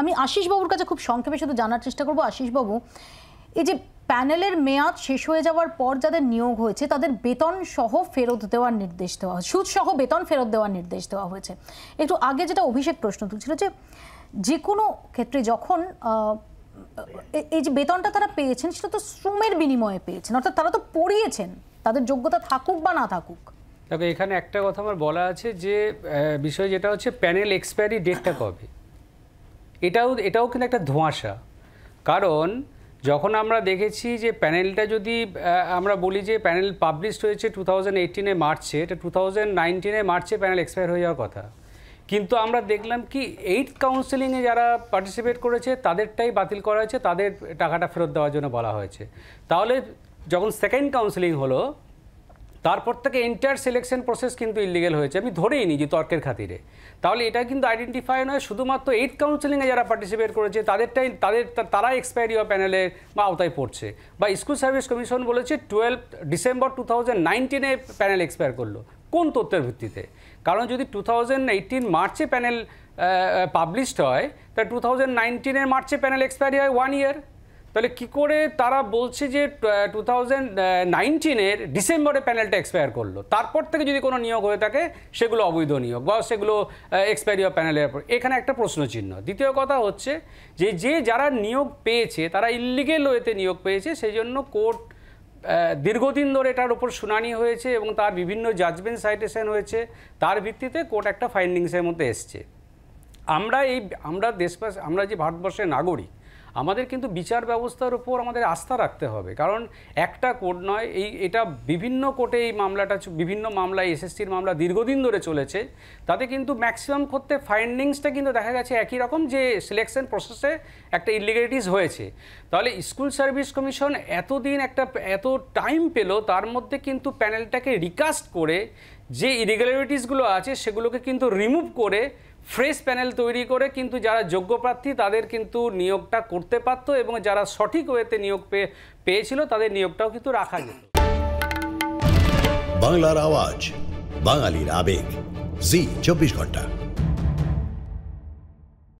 আমি আশিসবাবুর কাছে খুব সংক্ষেপে শুধু জানার চেষ্টা করবো আশিসবাবু এই যে প্যানেলের মেয়াদ শেষ হয়ে যাওয়ার পর যাদের নিয়োগ হয়েছে তাদের বেতন সহ ফেরত দেওয়ার নির্দেশ দেওয়া সুদ সহ বেতন ফেরত দেওয়ার নির্দেশ দেওয়া হয়েছে একটু আগে যেটা অভিষেক প্রশ্ন তুলছিল যে যে কোনো ক্ষেত্রে যখন এই যে বেতনটা তারা পেয়েছেন সেটা তো শ্রমের বিনিময়ে পেয়েছেন অর্থাৎ তারা তো পড়িয়েছেন তাদের যোগ্যতা থাকুক বা না থাকুক দেখো এখানে একটা কথা আমার বলা আছে যে বিষয় যেটা হচ্ছে প্যানেল এক্সপায়ারি ডেটটা কবে এটাও এটাও কিন্তু একটা ধোঁয়াশা কারণ যখন আমরা দেখেছি যে প্যানেলটা যদি আমরা বলি যে প্যানেল পাবলিশড হয়েছে টু থাউজেন্ড এইটিনে মার্চে এটা টু থাউজেন্ড নাইনটিনে মার্চে প্যানেল এক্সপায়ার হয়ে যাওয়ার কথা কিন্তু আমরা দেখলাম কি এইট কাউন্সেলিংয়ে যারা পার্টিসিপেট করেছে তাদেরটাই বাতিল করা হয়েছে তাদের টাকাটা ফেরত দেওয়ার জন্য বলা হয়েছে তাহলে যখন সেকেন্ড কাউন্সেলিং হলো তারপর থেকে এন্টায়ার সিলেকশন প্রসেস কিন্তু ইলিগেল হয়েছে আমি ধরেই নিই যে তর্কের খাতিরে তাহলে এটা কিন্তু আইডেন্টিফাই নয় শুধুমাত্র এইট কাউন্সিলিংয়ে যারা পার্টিসিপেট করেছে তাদেরটাই তাদের তারা এক্সপায়ারি হওয়া প্যানেলে বা আওতায় পড়ছে বা স্কুল সার্ভিস কমিশন বলেছে টুয়েলভ ডিসেম্বর টু থাউজেন্ড নাইনটিনে প্যানেল এক্সপায়ার করলো কোন তথ্যের ভিত্তিতে কারণ যদি টু থাউজেন্ড মার্চে প্যানেল পাবলিশড হয় তা টু থাউজেন্ড মার্চে প্যানেল এক্সপায়ারি হয় ওয়ান ইয়ার তাহলে কি করে তারা বলছে যে টু থাউজেন্ড ডিসেম্বরে প্যানেলটা এক্সপায়ার করলো তারপর থেকে যদি কোনো নিয়োগ হয়ে থাকে সেগুলো অবৈধ নিয়োগ বা সেগুলো এক্সপায়ারি অফ প্যানেলের এখানে একটা প্রশ্ন চিহ্ন দ্বিতীয় কথা হচ্ছে যে যে যারা নিয়োগ পেয়েছে তারা ইল্লিগেল ওয়েতে নিয়োগ পেয়েছে সেই জন্য কোর্ট দীর্ঘদিন ধরে এটার উপর শুনানি হয়েছে এবং তার বিভিন্ন জাজমেন্ট সাইটেশন হয়েছে তার ভিত্তিতে কোর্ট একটা ফাইন্ডিংসের মধ্যে এসছে আমরা এই আমরা দেশবাসী আমরা যে ভারতবর্ষের নাগরিক আমাদের কিন্তু বিচার ব্যবস্থার উপর আমাদের আস্থা রাখতে হবে কারণ একটা কোর্ট নয় এই এটা বিভিন্ন কোর্টে এই মামলাটা বিভিন্ন মামলায় এসএসসির মামলা দীর্ঘদিন ধরে চলেছে তাতে কিন্তু ম্যাক্সিমাম ক্ষেত্রে ফাইন্ডিংসটা কিন্তু দেখা গেছে একই রকম যে সিলেকশন প্রসেসে একটা ইলিগেলিটিস হয়েছে তাহলে স্কুল সার্ভিস কমিশন এতদিন একটা এত টাইম পেল তার মধ্যে কিন্তু প্যানেলটাকে রিকাস্ট করে যে ইরেগুলারিটিসগুলো আছে সেগুলোকে কিন্তু রিমুভ করে ফ্রেশ প্যানেল তৈরি করে কিন্তু যারা যোগ্য প্রার্থী তাদের কিন্তু নিয়োগটা করতে পারতো এবং যারা সঠিক ওয়েতে নিয়োগ পেয়ে পেয়েছিল তাদের নিয়োগটাও কিন্তু রাখা যেত বাংলার আওয়াজ বাঙালির আবেগ জি চব্বিশ ঘন্টা